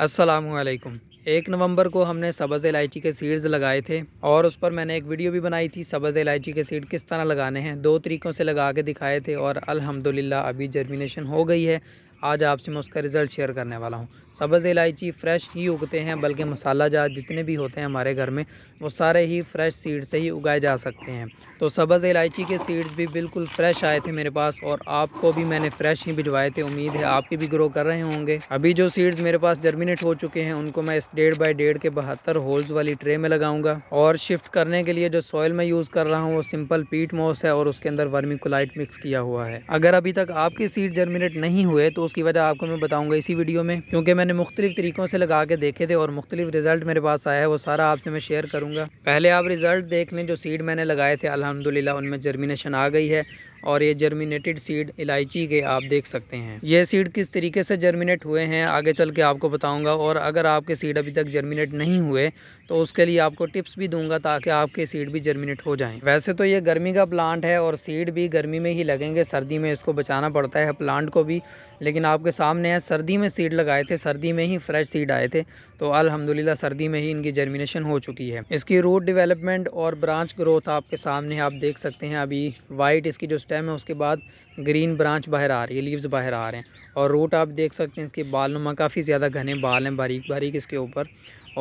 असलकुम एक नवंबर को हमने सब्ज़ इलायची के सीड्स लगाए थे और उस पर मैंने एक वीडियो भी बनाई थी सब्ज़ इलायची के सीड किस तरह लगाने हैं दो तरीक़ों से लगा के दिखाए थे और अल्हम्दुलिल्लाह अभी जर्मिनेशन हो गई है आज आपसे मैं उसका रिज़ल्ट शेयर करने वाला हूँ सब्ज़ इलायची फ़्रेश ही उगते हैं बल्कि मसाला जात जितने भी होते हैं हमारे घर में वो सारे ही फ़्रेश सीड से ही उगाए जा सकते हैं तो सब्ज़ इलायची के सीड्स भी बिल्कुल फ़्रेश आए थे मेरे पास और आपको भी मैंने फ़्रेश ही भिजवाए थे उम्मीद है आपके भी ग्रो कर रहे होंगे अभी जो सीड्स मेरे पास जर्मिनेट हो चुके हैं उनको मैं इस डेढ़ बाई डेढ़ के बहत्तर होल्स वाली ट्रे में लगाऊंगा और शिफ्ट करने के लिए जो सॉयल मैं यूज़ कर रहा हूँ वो सिंपल पीट मॉस है और उसके अंदर वर्मी मिक्स किया हुआ है अगर अभी तक आपकी सीड जर्मिनेट नहीं हुए तो उसकी वजह आपको मैं बताऊंगा इसी वीडियो में क्योंकि मैंने मुख्तलिफ तरीक़ों से लगा के देखे थे और मुख्तलिफ रिज़ल्ट मेरे पास आया है वो सारा आपसे मैं शेयर करूंगा पहले आप रिज़ल्ट देख लें जो सीड मैंने लगाए थे अलहमदिल्ला उनमें जर्मिनेशन आ गई है और ये जर्मिनेटेड सीड इलायची के आप देख सकते हैं ये सीड किस तरीके से जर्मिनेट हुए हैं आगे चल के आपको बताऊंगा और अगर आपके सीड अभी तक जर्मिनेट नहीं हुए तो उसके लिए आपको टिप्स भी दूंगा ताकि आपके सीड भी जर्मिनेट हो जाएं वैसे तो ये गर्मी का प्लांट है और सीड भी गर्मी में ही लगेंगे सर्दी में इसको बचाना पड़ता है प्लांट को भी लेकिन आपके सामने है सर्दी में सीड लगाए थे सर्दी में ही फ्रेश सीड आए थे तो अलहमदिल्ला सर्दी में ही इनकी जर्मिनेशन हो चुकी है इसकी रूट डिवेलपमेंट और ब्रांच ग्रोथ आपके सामने आप देख सकते हैं अभी वाइट इसकी जो स्टेम है उसके बाद ग्रीन ब्रांच बाहर आ रही है लीव्स बाहर आ रहे हैं और रूट आप देख सकते हैं इसके बाल नुमा काफ़ी ज़्यादा घने बाल हैं बारीक बारीक इसके ऊपर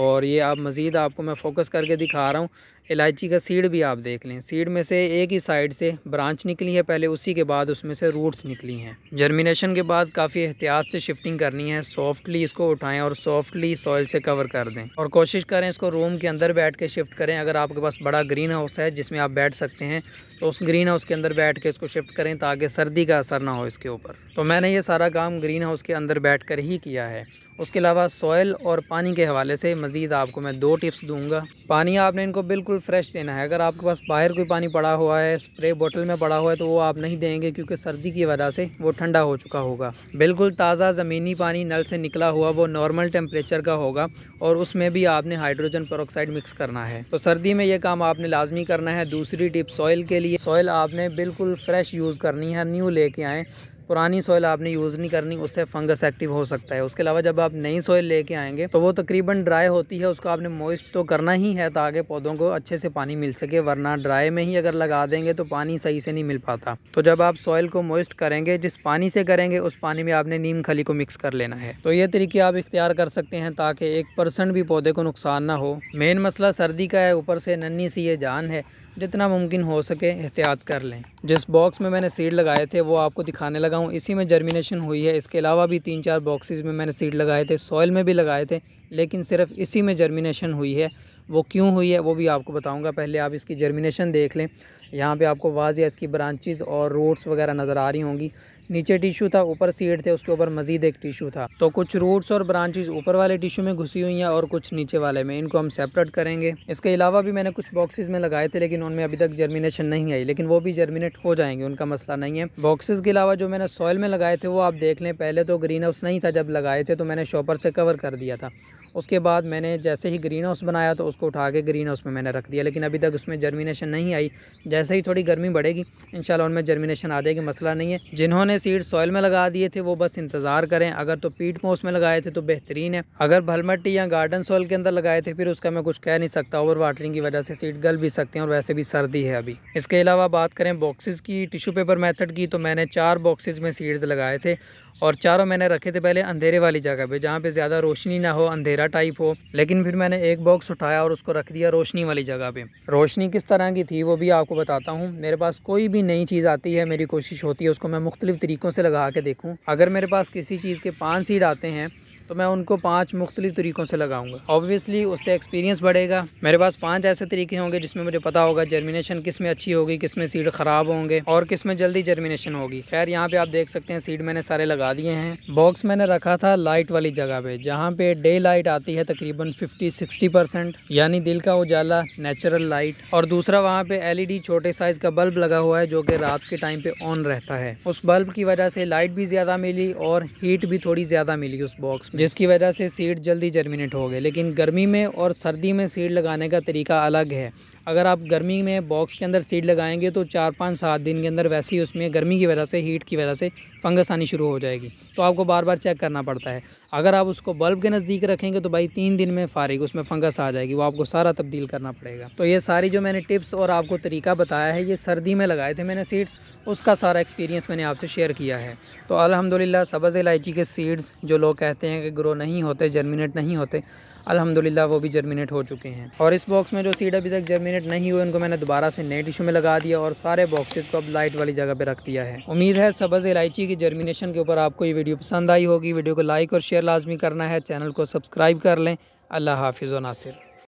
और ये आप मज़ीद आपको मैं फ़ोकस करके दिखा रहा हूँ इलायची का सीड भी आप देख लें सीड में से एक ही साइड से ब्रांच निकली है पहले उसी के बाद उसमें से रूट्स निकली हैं जर्मिनेशन के बाद काफ़ी एहतियात से शिफ्टिंग करनी है सॉफ्टली इसको उठाएं और सॉफ्टली सॉइल से कवर कर दें और कोशिश करें इसको रूम के अंदर बैठ के शिफ्ट करें अगर आपके पास बड़ा ग्रीन हाउस है जिसमें आप बैठ सकते हैं तो उस ग्रीन हाउस के अंदर बैठ के इसको शिफ्ट करें ताकि सर्दी का असर ना हो इसके ऊपर तो मैंने ये सारा काम ग्रीन हाउस के अंदर बैठ कर ही किया है उसके अलावा सॉयल और पानी के हवाले से मज़ीद आपको मैं दो टिप्स दूँगा पानी आपने इनको बिल्कुल बिल्कुल फ्रेश देना है अगर आपके पास बाहर कोई पानी पड़ा हुआ है स्प्रे बोतल में पड़ा हुआ है तो वो आप नहीं देंगे क्योंकि सर्दी की वजह से वो ठंडा हो चुका होगा बिल्कुल ताज़ा ज़मीनी पानी नल से निकला हुआ वो नॉर्मल टेम्परेचर का होगा और उसमें भी आपने हाइड्रोजन पर मिक्स करना है तो सर्दी में ये काम आपने लाजमी करना है दूसरी टिप सॉइल के लिए सॉइल आपने बिल्कुल फ्रेश यूज़ करनी है न्यू ले आए पुरानी सॉइल आपने यूज़ नहीं करनी उससे फंगस एक्टिव हो सकता है उसके अलावा जब आप नई सॉइल लेके आएंगे तो वो तकरीबन ड्राई होती है उसको आपने मोइस्ट तो करना ही है ताकि पौधों को अच्छे से पानी मिल सके वरना ड्राई में ही अगर लगा देंगे तो पानी सही से नहीं मिल पाता तो जब आप सॉइल को मोइस्ट करेंगे जिस पानी से करेंगे उस पानी में आपने नीम खली को मिक्स कर लेना है तो ये तरीके आप इख्तियार कर सकते हैं ताकि एक परसेंट भी पौधे को नुकसान ना हो मेन मसला सर्दी का है ऊपर से नन्ही सी ये जान है जितना मुमकिन हो सके एहतियात कर लें जिस बॉक्स में मैंने सीड लगाए थे वो आपको दिखाने लगा हूँ इसी में जर्मिनेशन हुई है इसके अलावा भी तीन चार बॉक्सेस में मैंने सीड लगाए थे सॉइल में भी लगाए थे लेकिन सिर्फ इसी में जर्मिनेशन हुई है वो क्यों हुई है वो भी आपको बताऊँगा पहले आप इसकी जर्मिनेशन देख लें यहाँ पे आपको वाज या इसकी ब्रांचेस और रूट्स वगैरह नज़र आ रही होंगी नीचे टिशू था ऊपर सीड थे उसके ऊपर मज़ीद एक टिशू था तो कुछ रूट्स और ब्रांचेस ऊपर वाले टिशू में घुसी हुई हैं और कुछ नीचे वाले में इनको हम सेपरेट करेंगे इसके अलावा भी मैंने कुछ बॉक्सेस में लगाए थे लेकिन उनमें अभी तक जर्मिनेशन नहीं आई लेकिन वो भी जर्मिनेट हो जाएंगे उनका मसला नहीं है बॉक्सेज के अलावा जो मैंने सॉयल में लगाए थे वो आप देख लें पहले तो ग्रीन हाउस नहीं था जब लगाए थे तो मैंने शॉपर से कवर कर दिया था उसके बाद मैंने जैसे ही ग्रीन हाउस बनाया तो उस उसको उठा के ग्रीन हाउस में मैंने रख दिया लेकिन अभी तक उसमें जर्मिनेशन नहीं आई जैसे ही थोड़ी गर्मी बढ़ेगी इन उनमें जर्मिनेशन आ जाएगी मसला नहीं है जिन्होंने सीड सॉइल में लगा दिए थे वो बस इंतज़ार करें अगर तो पीट मोस में लगाए थे तो बेहतरीन है अगर भलमट्टी या गार्डन सॉइल के अंदर लगाए थे फिर उसका मैं कुछ कह नहीं सकता ओवर वाटरिंग की वजह से सीड गल भी सकते हैं और वैसे भी सर्दी है अभी इसके अलावा बात करें बॉक्सेस की टिशू पेपर मेथड की तो मैंने चार बॉक्सेस में सीड्स लगाए थे और चारों मैंने रखे थे पहले अंधेरे वाली जगह पे जहाँ पे ज़्यादा रोशनी ना हो अंधेरा टाइप हो लेकिन फिर मैंने एक बॉक्स उठाया और उसको रख दिया रोशनी वाली जगह पे रोशनी किस तरह की थी वो भी आपको बताता हूँ मेरे पास कोई भी नई चीज़ आती है मेरी कोशिश होती है उसको मैं मुख्तलिफ़ तरीक़ों से लगा के देखूँ अगर मेरे पास किसी चीज़ के पाँच सीट आते हैं तो मैं उनको पांच मुख्तलिफ तरीक़ों से लगाऊंगा ऑब्वियसली उससे एक्सपीरियंस बढ़ेगा मेरे पास पांच ऐसे तरीके होंगे जिसमें मुझे पता होगा जर्मिनेशन किस में अच्छी होगी किस में सीड ख़राब होंगे और किस में जल्दी जर्मिनेशन होगी खैर यहाँ पे आप देख सकते हैं सीड मैंने सारे लगा दिए हैं बॉक्स मैंने रखा था लाइट वाली जगह पे जहाँ पे डे लाइट आती है तकरीबन फिफ्टी सिक्सटी परसेंट यानी दिल का उजाला नेचुरल लाइट और दूसरा वहाँ पे डी छोटे साइज़ का बल्ब लगा हुआ है जो कि रात के टाइम पे ऑन रहता है उस बल्ब की वजह से लाइट भी ज़्यादा मिली और हीट भी थोड़ी ज़्यादा मिली उस बॉक्स में जिसकी वजह से सीड जल्दी जर्मिनेट हो गए लेकिन गर्मी में और सर्दी में सीड लगाने का तरीका अलग है अगर आप गर्मी में बॉक्स के अंदर सीड लगाएंगे तो चार पाँच सात दिन के अंदर वैसे ही उसमें गर्मी की वजह से हीट की वजह से फंगस आनी शुरू हो जाएगी तो आपको बार बार चेक करना पड़ता है अगर आप उसको बल्ब के नज़दीक रखेंगे तो भाई तीन दिन में फारिग उसमें फंगस आ जाएगी वो आपको सारा तब्दील करना पड़ेगा तो ये सारी जो मैंने टिप्स और आपको तरीका बताया है ये सर्दी में लगाए थे मैंने सीड उसका सारा एक्सपीरियंस मैंने आपसे शेयर किया है तो अलहमदिल्ला सब्ज़ इलायची के सीड्स जो लोग कहते हैं कि ग्रो नहीं होते जर्मिनेट नहीं होते अलहमदिल्ला वो भी जर्मिनेट हो चुके हैं और इस बॉक्स में जो सीड अभी तक जर्मिनेट नहीं हुए उनको मैंने दोबारा से नए टिशू में लगा दिया और सारे बॉक्सेज को अब लाइट वाली जगह पर रख दिया है उम्मीद है सबज इलायची की जर्मिनेशन के ऊपर आपको ये वीडियो पसंद आई होगी वीडियो को लाइक और शेयर लाजमी करना है चैनल को सब्सक्राइब कर लें अल्लाह हाफिज़ नासिर